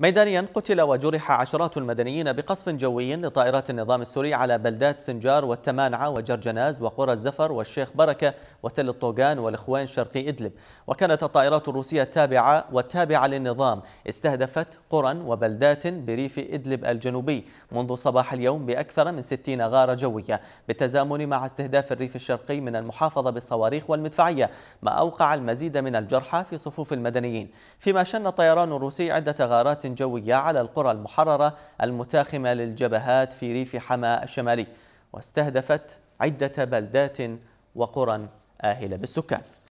ميدانيا قتل وجرح عشرات المدنيين بقصف جوي لطائرات النظام السوري على بلدات سنجار والتمانعة وجرجناز وقرى الزفر والشيخ بركة وتل الطوغان والإخوان شرقي إدلب وكانت الطائرات الروسية التابعة والتابعة للنظام استهدفت قرى وبلدات بريف إدلب الجنوبي منذ صباح اليوم بأكثر من 60 غارة جوية بالتزامن مع استهداف الريف الشرقي من المحافظة بالصواريخ والمدفعية ما أوقع المزيد من الجرحى في صفوف المدنيين فيما شن الطيران الروسي عدة غارات جوية على القرى المحررة المتاخمة للجبهات في ريف حماة الشمالي واستهدفت عدة بلدات وقرى آهلة بالسكان